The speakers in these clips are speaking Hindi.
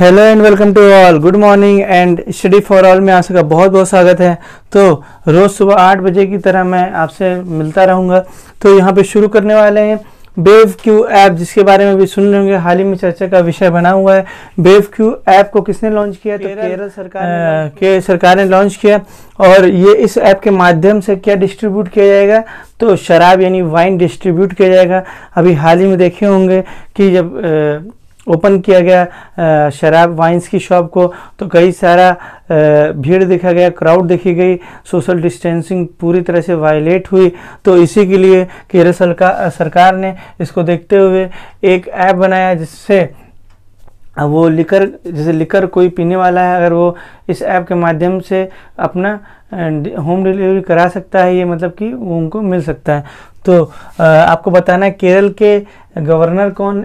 hello and welcome to all good morning and study for all में आप सबका बहुत बहुत स्वागत है तो रोज़ सुबह आठ बजे की तरह मैं आपसे मिलता रहूँगा तो यहाँ पे शुरू करने वाले हैं बेव क्यू ऐप जिसके बारे में भी सुन रहे होंगे हाल ही में चर्चा का विषय बना हुआ है बेव क्यू ऐप को किसने लॉन्च किया तो केरल सरकार के सरकार ने लॉन्च किया और ये इस ऐप के माध्यम से क्या डिस्ट्रीब्यूट किया जाएगा तो शराब यानी वाइन डिस्ट्रीब्यूट किया जाएगा अभी हाल ही में देखे होंगे कि जब आ, ओपन किया गया शराब वाइन्स की शॉप को तो कई सारा भीड़ देखा गया क्राउड देखी गई सोशल डिस्टेंसिंग पूरी तरह से वायलेट हुई तो इसी के लिए केरल सरकार ने इसको देखते हुए एक ऐप बनाया जिससे अब वो लिकर जैसे लिकर कोई पीने वाला है अगर वो इस ऐप के माध्यम से अपना होम अं, डिलीवरी करा सकता है ये मतलब कि वो उनको मिल सकता है तो आपको बताना है केरल के गवर्नर कौन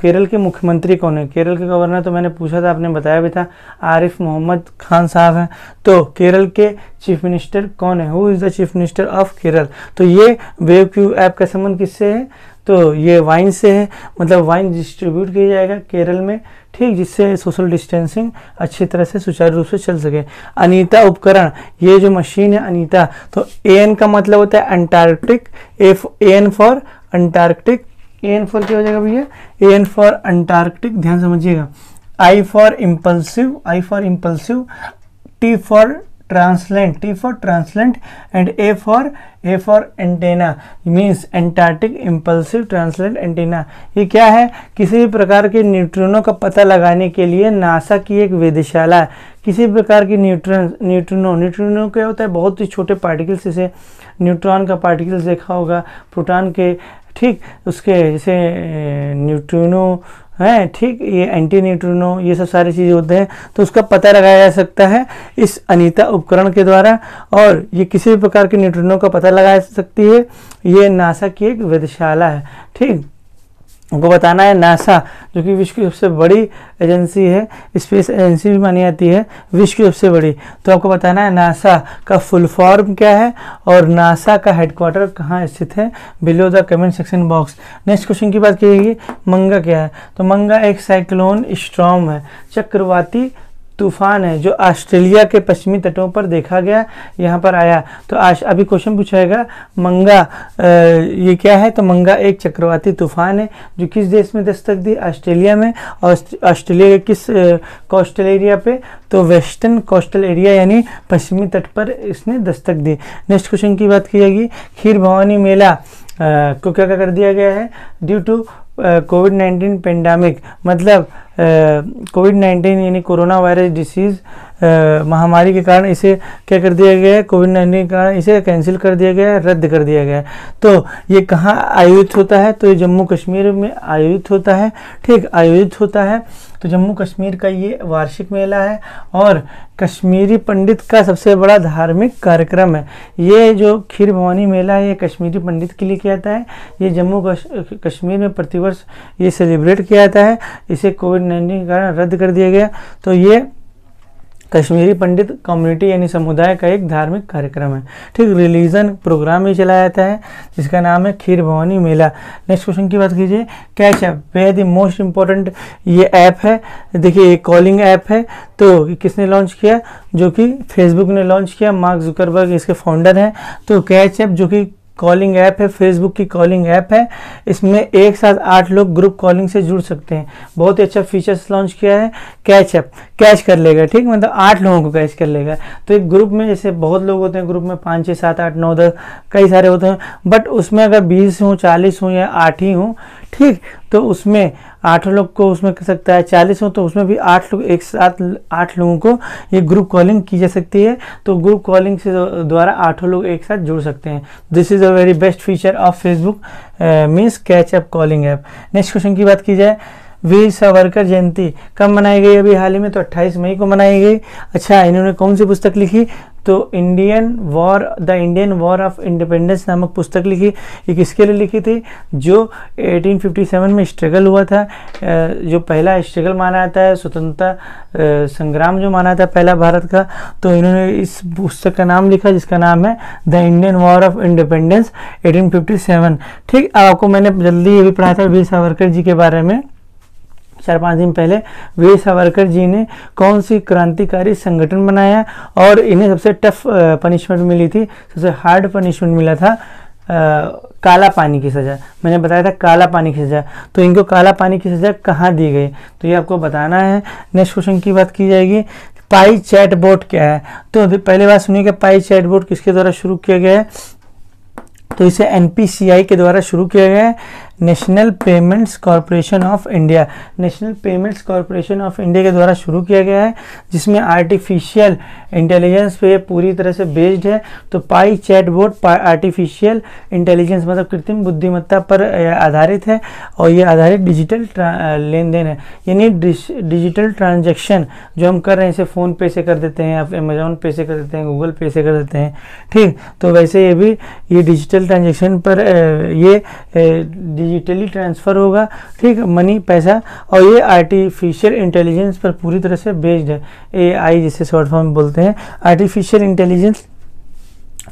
केरल के मुख्यमंत्री कौन है केरल के गवर्नर तो मैंने पूछा था आपने बताया भी था आरिफ मोहम्मद खान साहब हैं तो केरल के चीफ मिनिस्टर कौन है who is the chief minister of Kerala तो ये वेव क्यू ऐप का संबंध किससे है तो ये वाइन से है मतलब वाइन डिस्ट्रीब्यूट किया जाएगा केरल में ठीक जिससे सोशल डिस्टेंसिंग अच्छी तरह से सुचारू रूप से चल सके अनीता उपकरण ये जो मशीन है अनीता तो ए एन का मतलब होता है Antarctic F A N for Antarctic A N for क्या हो जाएगा भैया ए एन फॉर अंटार्कटिक ध्यान समझिएगा I for impulsive I for impulsive T for transient t for transient and a for a for antenna means antarctic impulsive transient antenna ये क्या है किसी भी प्रकार के न्यूट्रॉनों का पता लगाने के लिए नासा की एक वेधशाला किसी प्रकार की न्यूट्रन न्यूट्रिनो न्यूट्रिनो क्या होता है बहुत ही छोटे पार्टिकल्स जैसे न्यूट्रॉन का पार्टिकल्स देखा होगा प्रोटॉन के ठीक उसके जैसे न्यूट्रिनो हैं ठीक ये एंटी न्यूट्रिनो ये सब सारी चीज़ें होते हैं तो उसका पता लगाया जा सकता है इस अनीता उपकरण के द्वारा और ये किसी भी प्रकार के न्यूट्रिनो का पता लगाया जा सकती है ये नासा की एक वेधशाला है ठीक उनको बताना है नासा जो कि विश्व की सबसे बड़ी एजेंसी है स्पेस एजेंसी भी मानी जाती है विश्व की सबसे बड़ी तो आपको बताना है नासा का फुल फॉर्म क्या है और नासा का हेडक्वार्टर कहाँ स्थित है below the comment section box next question की बात की जाएगी मंगा क्या है तो मंगा एक साइक्लोन स्ट्रॉम है चक्रवाती तूफान है जो ऑस्ट्रेलिया के पश्चिमी तटों पर देखा गया यहाँ पर आया तो आज अभी क्वेश्चन पूछाएगा मंगा आ, ये क्या है तो मंगा एक चक्रवाती तूफान है जो किस देश में दस्तक दी ऑस्ट्रेलिया में और ऑस्ट्रेलिया के किस कोस्टल एरिया पे तो वेस्टर्न कोस्टल एरिया यानी पश्चिमी तट पर इसने दस्तक दी नेक्स्ट क्वेश्चन की बात की जाएगी खीर भवानी मेला को क्या क्या कर दिया गया है due to COVID nineteen pandemic मतलब कोविड नाइन्टीन यानी कोरोना वायरस डिसीज़ महामारी के कारण इसे क्या कर दिया गया है कोविड नाइन्टीन के कारण इसे कैंसिल कर दिया गया है रद्द कर दिया गया है तो ये कहाँ आयोजित होता है तो ये जम्मू कश्मीर में आयोजित होता है ठीक आयोजित होता है तो जम्मू कश्मीर का ये वार्षिक मेला है और कश्मीरी पंडित का सबसे बड़ा धार्मिक कार्यक्रम है ये जो खीर भवानी मेला है ये कश्मीरी पंडित के लिए किया जाता है ये जम्मू कश्मीर में प्रतिवर्ष ये सेलिब्रेट किया जाता है इसे कोविड नाइन्टीन के कारण रद्द कर दिया गया तो ये कश्मीरी पंडित कम्युनिटी यानी समुदाय का एक धार्मिक कार्यक्रम है ठीक रिलीजन प्रोग्राम भी चलाया जाता है जिसका नाम है खीर भवानी मेला नेक्स्ट क्वेश्चन की बात कीजिए कैश ऐप बेहद ही मोस्ट इंपॉर्टेंट ये ऐप है देखिए ये कॉलिंग ऐप है तो किसने लॉन्च किया जो कि फेसबुक ने लॉन्च किया मार्क जुकरबर्ग इसके फाउंडर हैं तो कैच अच्छा, ऐप जो कि कॉलिंग ऐप है फेसबुक की कॉलिंग ऐप है इसमें एक साथ आठ लोग ग्रुप कॉलिंग से जुड़ सकते हैं बहुत ही अच्छा फीचर्स लॉन्च किया है कैच ऐप कैच कर लेगा ठीक मतलब आठ लोगों को कैच कर लेगा तो एक ग्रुप में जैसे बहुत लोग होते हैं ग्रुप में पाँच छः सात आठ नौ दस कई सारे होते हैं बट उसमें अगर बीस हों चालीस हों या आठ ही हों ठीक तो उसमें आठ लोग को उसमें कर सकता है चालीस हो तो उसमें भी आठ लोग एक साथ आठ लोगों को ये ग्रुप कॉलिंग की जा सकती है तो ग्रुप कॉलिंग से द्वारा आठों लोग एक साथ जुड़ सकते हैं this is a very best feature of Facebook means catch up calling app next question की बात की जाए वीर सावरकर जयंती कब मनाई गई अभी हाल ही में तो 28 मई को मनाई गई अच्छा इन्होंने कौन सी पुस्तक लिखी तो Indian war the Indian war of independence नामक पुस्तक लिखी ये किसके लिए लिखी थी जो 1857 में स्ट्रगल हुआ था जो पहला स्ट्रगल माना जाता है स्वतंत्रता संग्राम जो माना था पहला भारत का तो इन्होंने इस पुस्तक का नाम लिखा जिसका नाम है the Indian war of independence 1857 ठीक आपको मैंने जल्दी ये भी पढ़ा था वीर सावरकर जी के बारे में चार पाँच दिन पहले वीर सावरकर जी ने कौन सी क्रांतिकारी संगठन बनाया और इन्हें सबसे टफ पनिशमेंट मिली थी सबसे हार्ड पनिशमेंट मिला था आ, काला पानी की सज़ा मैंने बताया था काला पानी की सज़ा तो इनको काला पानी की सज़ा कहाँ दी गई तो ये आपको बताना है नेक्स्ट क्वेश्चन की बात की जाएगी पाई चैट बोर्ड क्या है तो पहले बात सुनिए कि पाई चैट बोर्ड किसके द्वारा शुरू किया गया है तो इसे एन के द्वारा शुरू किया गया है National Payments Corporation of India National Payments Corporation of India के द्वारा शुरू किया गया है जिसमें आर्टिफिशियल इंटेलिजेंस पे पूरी तरह से बेस्ड है तो Pi chat board artificial intelligence मतलब कृत्रिम बुद्धिमत्ता पर आधारित है और ये आधारित डिजिटल लेन देन है यानी डिजिटल ट्रांजेक्शन जो हम कर रहे हैं इसे फ़ोन पे से कर देते हैं अमेजोन पे से कर देते हैं गूगल पे से कर देते हैं ठीक तो वैसे ये भी ये डिजिटल ट्रांजेक्शन पर ये डिजिटली ट्रांसफ़र होगा ठीक मनी पैसा और ये आर्टिफिशियल इंटेलिजेंस पर पूरी तरह से बेस्ड है ए आई जिसे शॉर्ट फॉर्म बोलते हैं आर्टिफिशियल इंटेलिजेंस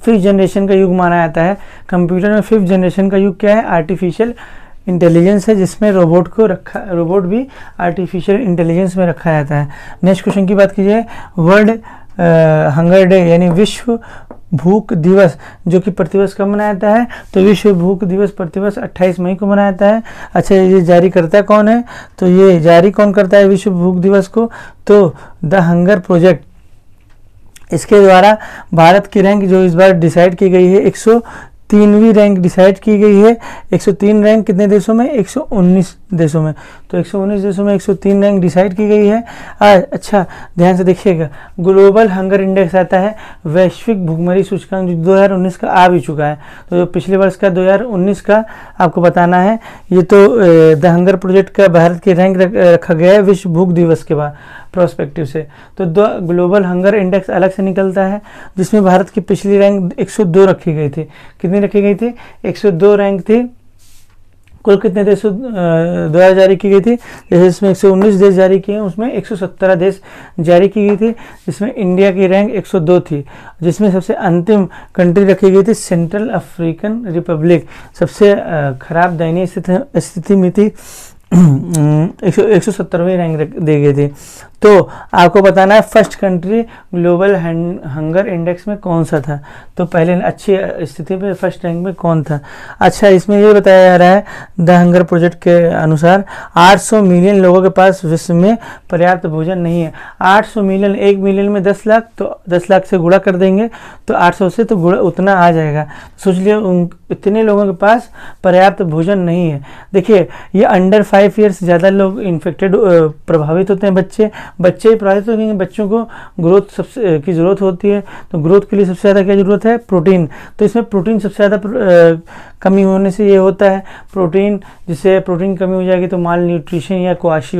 फिफ्थ जनरेशन का युग माना जाता है कंप्यूटर में फिफ्थ जनरेशन का युग क्या है आर्टिफिशियल इंटेलिजेंस है जिसमें रोबोट को रखा रोबोट भी आर्टिफिशियल इंटेलिजेंस में रखा जाता है नेक्स्ट क्वेश्चन की बात कीजिए वर्ल्ड हंगर डे यानी विश्व भूख दिवस जो कि प्रतिवर्ष कब मनाया जाता है तो विश्व भूख दिवस प्रतिवर्ष 28 मई को मनाया जाता है अच्छा ये जारी करता कौन है तो ये जारी कौन करता है विश्व भूख दिवस को तो द हंगर प्रोजेक्ट इसके द्वारा भारत की रैंक जो इस बार डिसाइड की गई है एक तीनवीं रैंक डिसाइड की गई है 103 रैंक कितने देशों में 119 देशों में तो 119 देशों में 103 रैंक डिसाइड की गई है आ, अच्छा ध्यान से देखिएगा ग्लोबल हंगर इंडेक्स आता है वैश्विक भुखमरी सूचकांक जो 2019 का आ भी चुका है तो जो पिछले वर्ष का 2019 का आपको बताना है ये तो द हंगर प्रोजेक्ट का भारत की रैंक रखा गया है विश्व भूख दिवस के बाद प्रोस्पेक्टिव से तो द ग्लोबल हंगर इंडेक्स अलग से निकलता है जिसमें भारत की पिछली रैंक 102 रखी गई थी कितनी रखी गई थी 102 रैंक थी कुल कितने देशों द्वारा जारी की गई थी जैसे इसमें 119 देश जारी किए हैं उसमें 117 देश जारी की गई थी जिसमें इंडिया की रैंक 102 थी जिसमें सबसे अंतिम कंट्री रखी गई थी सेंट्रल अफ्रीकन रिपब्लिक सबसे खराब दयनीय स्थिति में थी एक सौ सत्तरवें रैंक दे गए थे तो आपको बताना है first country global hunger index में कौन सा था तो पहले अच्छी स्थिति पे फर्स्ट रैंक में कौन था अच्छा इसमें ये बताया जा रहा है द हंगर प्रोजेक्ट के अनुसार 800 मिलियन लोगों के पास विश्व में पर्याप्त भोजन नहीं है 800 मिलियन एक मिलियन में 10 लाख तो 10 लाख से गुड़ा कर देंगे तो आठ से तो गुड़ा उतना आ जाएगा सोच लिया इतने लोगों के पास पर्याप्त भोजन नहीं है देखिए ये अंडर फाइव फाइव ईयर्स ज़्यादा लोग इन्फेक्टेड प्रभावित होते हैं बच्चे बच्चे ही प्रभावित होते हैं बच्चों को ग्रोथ सबसे की ज़रूरत होती है तो ग्रोथ के लिए सबसे ज़्यादा क्या ज़रूरत है प्रोटीन तो इसमें प्रोटीन सबसे ज़्यादा कमी होने से ये होता है प्रोटीन जिससे प्रोटीन कमी हो जाएगी तो माल न्यूट्रिशन या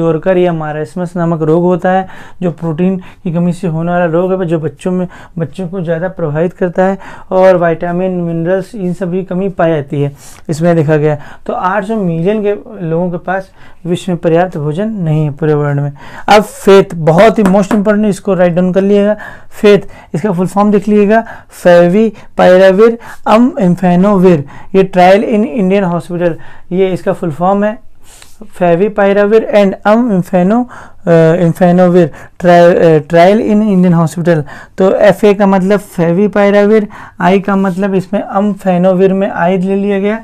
ओरकर या मारेसमस नामक रोग होता है जो प्रोटीन की कमी से होने वाला रोग है जो बच्चों में बच्चों को ज़्यादा प्रभावित करता है और वाइटामिन मिनरल्स इन सब की कमी पाई जाती है इसमें देखा गया तो सौ मिलियन के लोगों के पास विश्व में पर्याप्त भोजन नहीं है पूरे वर्ल्ड में अब फेथ बहुत ही मोस्ट इंपॉर्टेंट इसको राइट डाउन कर लिएगा फेथ इसका फुल फॉर्म देख लीजिएगा फेवी पायराविर अम एम्फेनोविर ये ट्रायल इन इंडियन हॉस्पिटल ये इसका फुल फॉर्म है पायराविर एंड अम इम्फेनो umifenovir trial in Indian hospital तो एफ ए का मतलब फेवीपायराविर आई का मतलब इसमें अम फेनोविर में आई ले लिया गया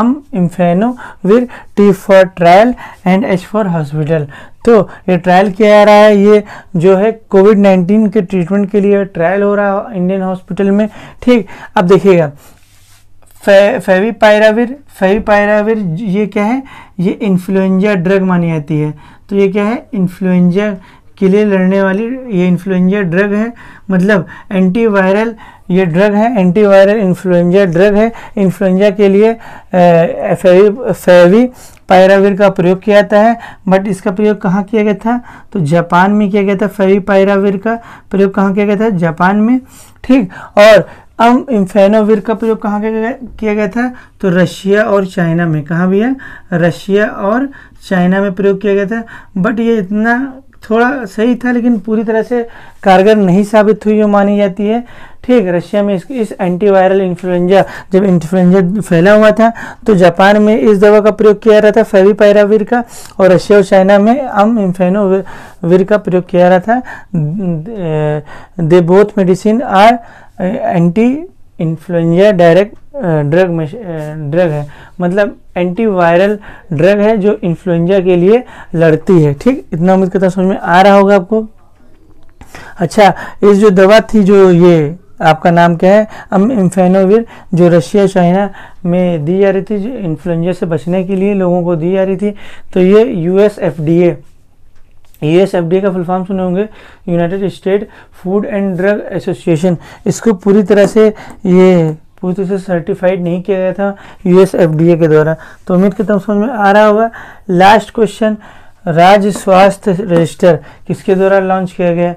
um umifenovir T for trial and H for hospital तो ये ट्रायल किया जा रहा है ये जो है कोविड नाइन्टीन के ट्रीटमेंट के लिए ट्रायल हो रहा है इंडियन हॉस्पिटल में ठीक अब देखिएगा फे, फेवी पायराविर ये क्या है ये इन्फ्लुएंजा ड्रग मानी जाती है तो ये क्या है इन्फ्लुएंजा के लिए लड़ने वाली ये इन्फ्लुएंजा ड्रग है मतलब एंटीवायरल ये ड्रग है एंटीवायरल इन्फ्लुएंजा ड्रग है इन्फ्लुएंजा के लिए फेवी फेवी पायराविर का प्रयोग किया जाता है बट इसका प्रयोग कहाँ किया गया था तो जापान में किया गया था फेवी पायराविर का प्रयोग कहाँ किया गया था जापान में ठीक और अम इम्फेनोविर का प्रयोग कहाँ किया गया था तो रशिया और चाइना में कहाँ भी है रशिया और चाइना में प्रयोग किया गया था बट ये इतना थोड़ा सही था लेकिन पूरी तरह से कारगर नहीं साबित हुई मानी जाती है ठीक रशिया में इस, इस एंटीवायरल इन्फ्लुएंजा जब इन्फ्लुएंजा फैला हुआ था तो जापान में इस दवा का प्रयोग किया रहा था फेविपायराविर का और रशिया और चाइना में अम इम्फेनोविर का प्रयोग किया रहा था they both medicine are anti influenza direct drug में ड्रग है मतलब एंटीवायरल ड्रग है जो इन्फ्लुएंजा के लिए लड़ती है ठीक इतना उम्मीद करता समझ में आ रहा होगा आपको अच्छा इस जो दवा थी जो ये आपका नाम क्या है अम इम्फेनोविर जो रशिया चाइना में दी जा रही थी इन्फ्लुएंजा से बचने के लिए लोगों को दी जा रही थी तो ये यूएसएफडीए यूएस एफडीए का फुल फॉर्म सुने होंगे United State Food and Drug Association इसको पूरी तरह से ये पूरी तरह से सर्टिफाइड नहीं किया गया था यूएस एफडीए के द्वारा तो उम्मीद करता हूँ समझ में आ रहा होगा लास्ट क्वेश्चन राज्य स्वास्थ्य रजिस्टर किसके द्वारा लॉन्च किया गया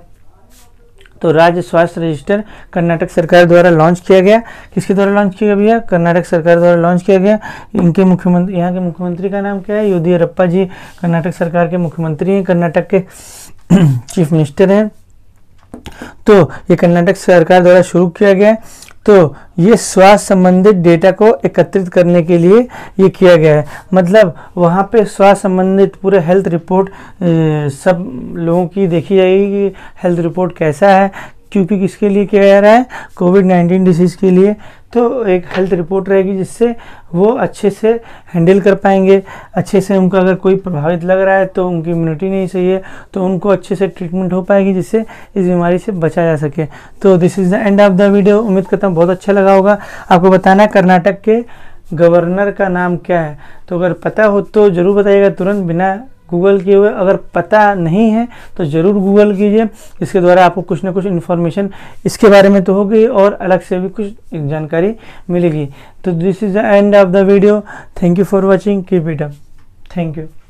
तो राज्य स्वास्थ्य रजिस्टर कर्नाटक सरकार द्वारा लॉन्च किया गया किसके द्वारा लॉन्च किया भैया कर्नाटक सरकार द्वारा लॉन्च किया गया इनके मुख्यमंत्री यहाँ के मुख्यमंत्री का नाम क्या है योदियरप्पा जी कर्नाटक सरकार के मुख्यमंत्री हैं कर्नाटक के चीफ मिनिस्टर हैं तो ये कर्नाटक सरकार द्वारा शुरू किया गया तो ये स्वास्थ्य संबंधित डेटा को एकत्रित करने के लिए ये किया गया है मतलब वहाँ पे स्वास्थ्य संबंधित पूरे हेल्थ रिपोर्ट सब लोगों की देखी जाएगी कि हेल्थ रिपोर्ट कैसा है क्योंकि किसके लिए किया जा रहा है कोविड नाइन्टीन डिसीज़ के लिए तो एक हेल्थ रिपोर्ट रहेगी जिससे वो अच्छे से हैंडल कर पाएंगे अच्छे से उनका अगर कोई प्रभावित लग रहा है तो उनकी इम्यूनिटी नहीं सही है तो उनको अच्छे से ट्रीटमेंट हो पाएगी जिससे इस बीमारी से बचा जा सके तो this is the end of the video उम्मीद करता हूँ बहुत अच्छा लगा होगा आपको बताना है कर्नाटक के गवर्नर का नाम क्या है तो अगर पता हो तो ज़रूर बताइएगा तुरंत बिना गूगल किए हुए अगर पता नहीं है तो ज़रूर गूगल कीजिए इसके द्वारा आपको कुछ ना कुछ इन्फॉर्मेशन इसके बारे में तो होगी और अलग से भी कुछ जानकारी मिलेगी तो this is the end of the video thank you for watching keep it up thank you